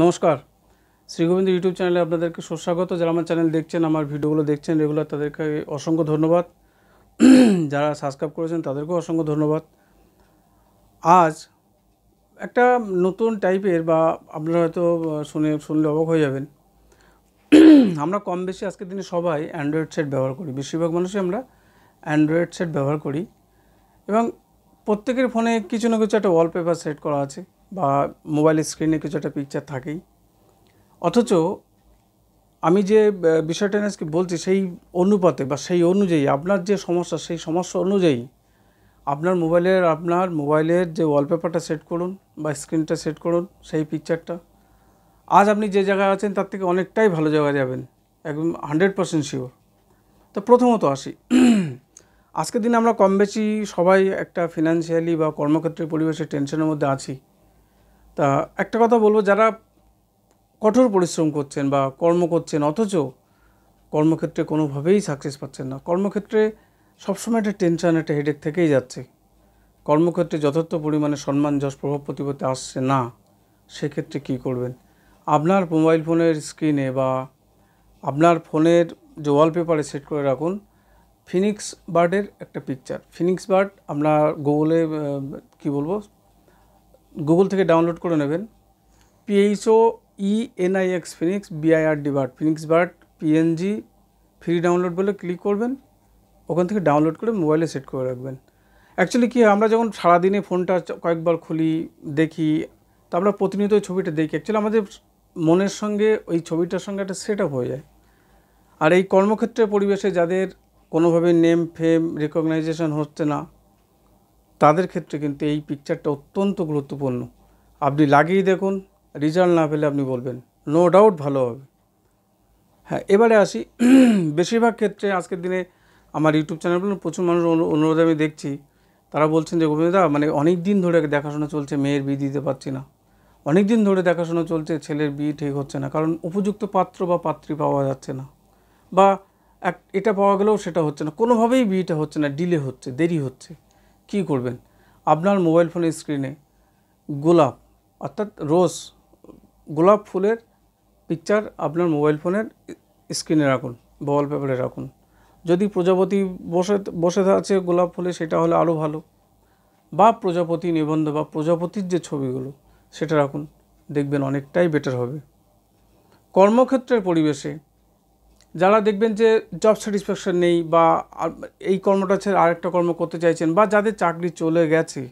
নমস্কার শ্রীগোবিন্দ ইউটিউব চ্যানেলে আপনাদেরকে সুস্বাগত যারা আমার চ্যানেল দেখছেন আমার ভিডিওগুলো দেখছেন রেগুলার তাদেরকে অসংখ্য ধন্যবাদ যারা সাবস্ক্রাইব করেছেন তাদেরকেও অসংখ্য ধন্যবাদ আজ একটা নতুন টাইপের বা আপনারা হয়তো শুনে শুনলে অবাক হয়ে যাবেন আমরা কম বেশি আজকের দিনে সবাই অ্যান্ড্রয়েড সেট ব্যবহার করি বেশিরভাগ মানুষই আমরা অ্যান্ড্রয়েড সেট ব্যবহার করি এবং প্রত্যেকের ফোনে কিছু না কিছু একটা ওয়ালপেপার সেট করা আছে বা মোবাইল স্ক্রিনে কিছু একটা পিকচার থাকেই অথচ আমি যে বিষয়টা আজকে বলছি সেই অনুপাতে বা সেই অনুযায়ী আপনার যে সমস্যা সেই সমস্যা অনুযায়ী আপনার মোবাইলের আপনার মোবাইলের যে ওয়ালপেপারটা সেট করুন বা স্ক্রিনটা সেট করুন সেই পিকচারটা আজ আপনি যে জায়গায় আছেন তার থেকে অনেকটাই ভালো জায়গায় যাবেন একদম হান্ড্রেড পার্সেন্ট শিওর তো প্রথমত আসি আজকের দিনে আমরা কম বেশি সবাই একটা ফিনান্সিয়ালি বা কর্মক্ষেত্রের পরিবেশে টেনশনের মধ্যে আছি তা একটা কথা বলবো যারা কঠোর পরিশ্রম করছেন বা কর্ম করছেন অথচ কর্মক্ষেত্রে কোনোভাবেই সাকসেস পাচ্ছেন না কর্মক্ষেত্রে সবসময় একটা টেনশান একটা হেডেক থেকেই যাচ্ছে কর্মক্ষেত্রে যথার্থ পরিমাণে সম্মান যশ প্রভাব প্রতিপত্তি আসছে না সেক্ষেত্রে কি করবেন আপনার মোবাইল ফোনের স্ক্রিনে বা আপনার ফোনের যে ওয়ালপেপারে সেট করে রাখুন ফিনিক্স বার্ডের একটা পিকচার ফিনিক্স বার্ড আপনার গুগলে কি বলবো গুগল থেকে ডাউনলোড করে নেবেন PHO E NIX phoenix BIRD bird phoenix bird PNG free download বলে ক্লিক করবেন ওখান থেকে ডাউনলোড করে মোবাইলে সেট করে রাখবেন অ্যাকচুয়ালি কি আমরা যখন সারাদিনে ফোনটা কয়েকবার খুলি দেখি তা আমরা প্রতিনিয়ত ওই ছবিটা দেখি অ্যাকচুয়ালি আমাদের মনের সঙ্গে ওই ছবিটার সঙ্গে একটা সেট হয়ে যায় আর এই কর্মক্ষেত্রের পরিবেশে যাদের কোনোভাবে নেম ফেম রেকগনাইজেশন হচ্ছে না তাদের ক্ষেত্রে কিন্তু এই পিকচারটা অত্যন্ত গুরুত্বপূর্ণ আপনি লাগিয়ে দেখুন রেজাল্ট না পেলে আপনি বলবেন নো ডাউট ভালো হবে হ্যাঁ এবারে আসি বেশিরভাগ ক্ষেত্রে আজকের দিনে আমার ইউটিউব চ্যানেলগুলো প্রচুর মানুষ অনুরোধ আমি দেখছি তারা বলছেন যে গোবিন্দা মানে অনেক দিন ধরে দেখাশোনা চলছে মেয়ের বিয়ে দিতে পারছি না অনেক দিন ধরে দেখাশোনা চলছে ছেলের বিয়ে ঠিক হচ্ছে না কারণ উপযুক্ত পাত্র বা পাত্রী পাওয়া যাচ্ছে না বা এক এটা পাওয়া গেলেও সেটা হচ্ছে না কোনোভাবেই বিয়েটা হচ্ছে না ডিলে হচ্ছে দেরি হচ্ছে কি করবেন আপনার মোবাইল ফোনের স্ক্রিনে গোলাপ অর্থাৎ রোজ গোলাপ ফুলের পিকচার আপনার মোবাইল ফোনের স্ক্রিনে রাখুন বল পেপারে রাখুন যদি প্রজাপতি বসে বসে আছে গোলাপ ফুলে সেটা হলে আরও ভালো বা প্রজাপতি নিবন্ধ বা প্রজাপতির যে ছবিগুলো সেটা রাখুন দেখবেন অনেকটাই বেটার হবে কর্মক্ষেত্রের পরিবেশে যারা দেখবেন যে জব স্যাটিসফ্যাকশান নেই বা এই কর্মটা ছেড়ে আরেকটা কর্ম করতে চাইছেন বা যাদের চাকরি চলে গেছে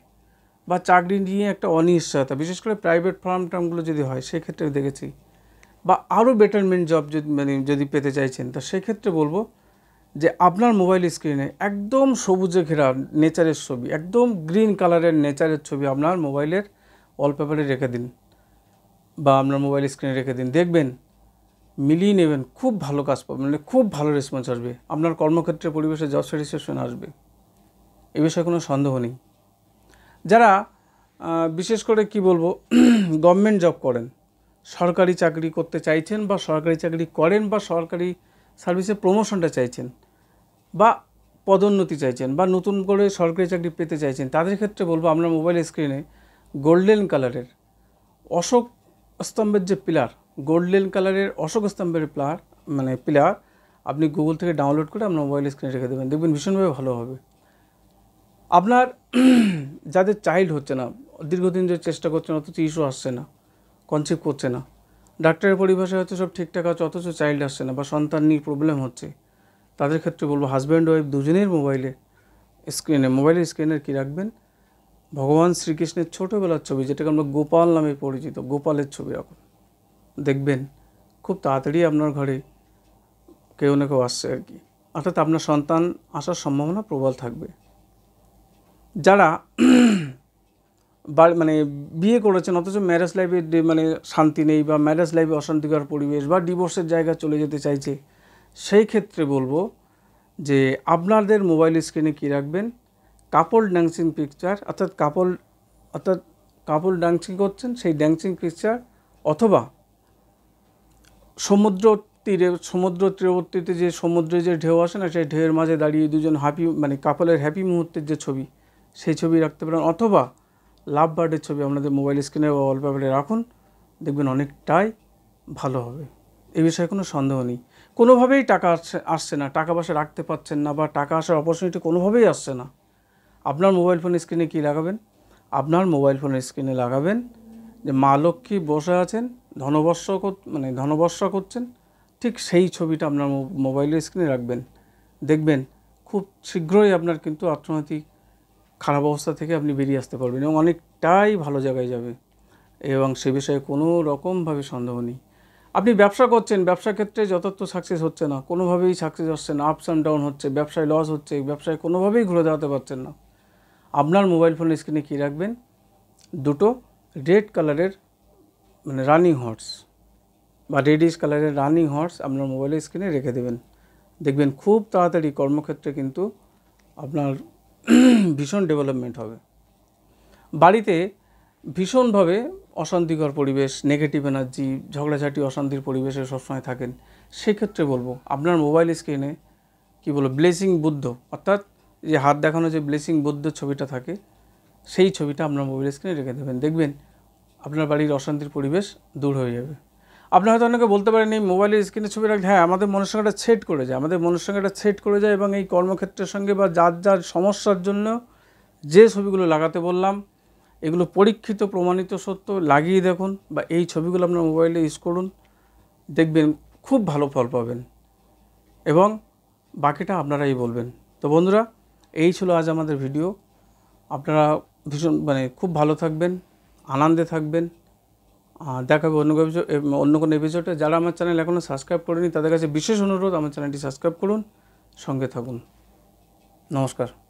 বা চাকরি নিয়ে একটা অনিশ্চয়তা বিশেষ করে প্রাইভেট ফার্ম টার্মগুলো যদি হয় সেক্ষেত্রে দেখেছি বা আরও বেটারমেন্ট জব যদি মানে যদি পেতে চাইছেন তো সেক্ষেত্রে বলবো যে আপনার মোবাইল স্ক্রিনে একদম সবুজে ঘেরা নেচারের ছবি একদম গ্রিন কালারের নেচারের ছবি আপনার মোবাইলের ওয়ালপেপারে রেখে দিন বা আপনার মোবাইল স্ক্রিনে রেখে দিন দেখবেন মিলিয়ে নেবেন খুব ভালো কাজ পাবেন মানে খুব ভালো রেসপন্স আসবে আপনার কর্মক্ষেত্রে পরিবেশে জব স্যাটিসফ্যাকশন আসবে এ বিষয়ে কোনো সন্দেহ নেই যারা বিশেষ করে কি বলবো গভর্নমেন্ট জব করেন সরকারি চাকরি করতে চাইছেন বা সরকারি চাকরি করেন বা সরকারি সার্ভিসে প্রমোশনটা চাইছেন বা পদোন্নতি চাইছেন বা নতুন করে সরকারি চাকরি পেতে চাইছেন তাদের ক্ষেত্রে বলবো আমরা মোবাইল স্ক্রিনে গোল্ডেন কালারের অশোক স্তম্ভের যে পিলার গোল্ডেন কালারের অশোক স্তম্ভের প্লার মানে প্লেয়ার আপনি গুগল থেকে ডাউনলোড করে আপনার মোবাইল স্ক্রিনে রেখে দেবেন দেখবেন ভীষণভাবে ভালো হবে আপনার যাদের চাইল্ড হচ্ছে না দীর্ঘদিন যে চেষ্টা করছে না অথচ ইস্যু আসছে না কনসেপ্ট করছে না ডাক্তারের পরিভাষায় হয়তো সব ঠিকঠাক আছে অথচ চাইল্ড আসছে না বা সন্তান নিয়ে প্রবলেম হচ্ছে তাদের ক্ষেত্রে বলবো হাজব্যান্ড ওয়াইফ দুজনের মোবাইলে স্ক্রিনে মোবাইলের স্ক্রিনের কী রাখবেন ভগবান শ্রীকৃষ্ণের ছোটোবেলার ছবি যেটাকে আমরা গোপাল নামে পরিচিত গোপালের ছবি রাখুন দেখবেন খুব তাড়াতাড়ি আপনার ঘরে কেউ না কেউ আসছে আর কি অর্থাৎ আপনার সন্তান আসার সম্ভাবনা প্রবল থাকবে যারা মানে বিয়ে করেছেন অথচ ম্যারেজ লাইফে মানে শান্তি নেই বা ম্যারেজ লাইফে অশান্তিকর পরিবেশ বা ডিভোর্সের জায়গা চলে যেতে চাইছে সেই ক্ষেত্রে বলবো যে আপনাদের মোবাইল স্ক্রিনে কী রাখবেন কাপল ড্যান্সিং পিকচার অর্থাৎ কাপল অর্থাৎ কাপল ড্যান্সিং করছেন সেই ড্যান্সিং পিকচার অথবা সমুদ্র তীরে সমুদ্র তীরবর্তীতে যে সমুদ্রে যে ঢেউ আসে না সেই ঢেউয়ের মাঝে দাঁড়িয়ে দুজন হ্যাপি মানে কাপলের হ্যাপি মুহূর্তের যে ছবি সেই ছবি রাখতে পারেন অথবা লাভ বার্ডের ছবি আপনাদের মোবাইল স্ক্রিনে বা ওয়ালপেপারে রাখুন দেখবেন অনেকটাই ভালো হবে এ বিষয়ে কোনো সন্দেহ নেই কোনোভাবেই টাকা আসছে আসছে না টাকা পয়সা রাখতে পারছেন না বা টাকা আসার অপরচুনিটি কোনোভাবেই আসছে না আপনার মোবাইল ফোনের স্ক্রিনে কী লাগাবেন আপনার মোবাইল ফোনের স্ক্রিনে লাগাবেন যে মা লক্ষ্মী বসে আছেন ধনবর্ষ মানে ধনবর্ষা করছেন ঠিক সেই ছবিটা আপনার মোবাইলের স্ক্রিনে রাখবেন দেখবেন খুব শীঘ্রই আপনার কিন্তু অর্থনৈতিক খারাপ অবস্থা থেকে আপনি বেরিয়ে আসতে পারবেন এবং অনেকটাই ভালো জায়গায় যাবে এবং সে বিষয়ে কোনো রকমভাবে সন্দেহ নেই আপনি ব্যবসা করছেন ব্যবসা ক্ষেত্রে যথার্থ সাকসেস হচ্ছে না কোনোভাবেই সাকসেস হচ্ছে না আপস অ্যান্ড ডাউন হচ্ছে ব্যবসায় লস হচ্ছে ব্যবসায় কোনোভাবেই ঘুরে দাঁড়াতে পারছেন না আপনার মোবাইল ফোনের স্ক্রিনে কী রাখবেন দুটো রেড কালারের মানে রানিং হর্স বা রেডিশ কালারের রানিং হর্স আপনার মোবাইলের স্ক্রিনে রেখে দেবেন দেখবেন খুব তাড়াতাড়ি কর্মক্ষেত্রে কিন্তু আপনার ভীষণ ডেভেলপমেন্ট হবে বাড়িতে ভীষণভাবে অশান্তিকর পরিবেশ নেগেটিভ এনার্জি ঝগড়াঝাটি অশান্তির পরিবেশে সবসময় থাকেন সেক্ষেত্রে বলবো আপনার মোবাইল স্ক্রিনে কি বলবো ব্লেসিং বুদ্ধ অর্থাৎ যে হাত দেখানো যে ব্লেসিং বুদ্ধ ছবিটা থাকে সেই ছবিটা আপনার মোবাইল স্ক্রিনে রেখে দেবেন দেখবেন আপনার বাড়ির অশান্তির পরিবেশ দূর হয়ে যাবে আপনার হয়তো অনেকে বলতে পারেন এই মোবাইলের স্ক্রিনে ছবি রাখলে হ্যাঁ আমাদের মনের সঙ্গে এটা করে যায় আমাদের মনের সঙ্গে সেট করে যায় এবং এই কর্মক্ষেত্রের সঙ্গে বা যার যার সমস্যার জন্য যে ছবিগুলো লাগাতে বললাম এগুলো পরীক্ষিত প্রমাণিত সত্য লাগিয়ে দেখুন বা এই ছবিগুলো আপনার মোবাইলে ইউজ করুন দেখবেন খুব ভালো ফল পাবেন এবং বাকিটা আপনারাই বলবেন তো বন্ধুরা এই ছিল আজ আমাদের ভিডিও আপনারা ভীষণ মানে খুব ভালো থাকবেন আনন্দে থাকবেন আর দেখাবে অন্য অন্য কোনো এপিসোডে যারা আমার চ্যানেল এখনও সাবস্ক্রাইব করেনি তাদের কাছে বিশেষ অনুরোধ আমার চ্যানেলটি সাবস্ক্রাইব করুন সঙ্গে থাকুন নমস্কার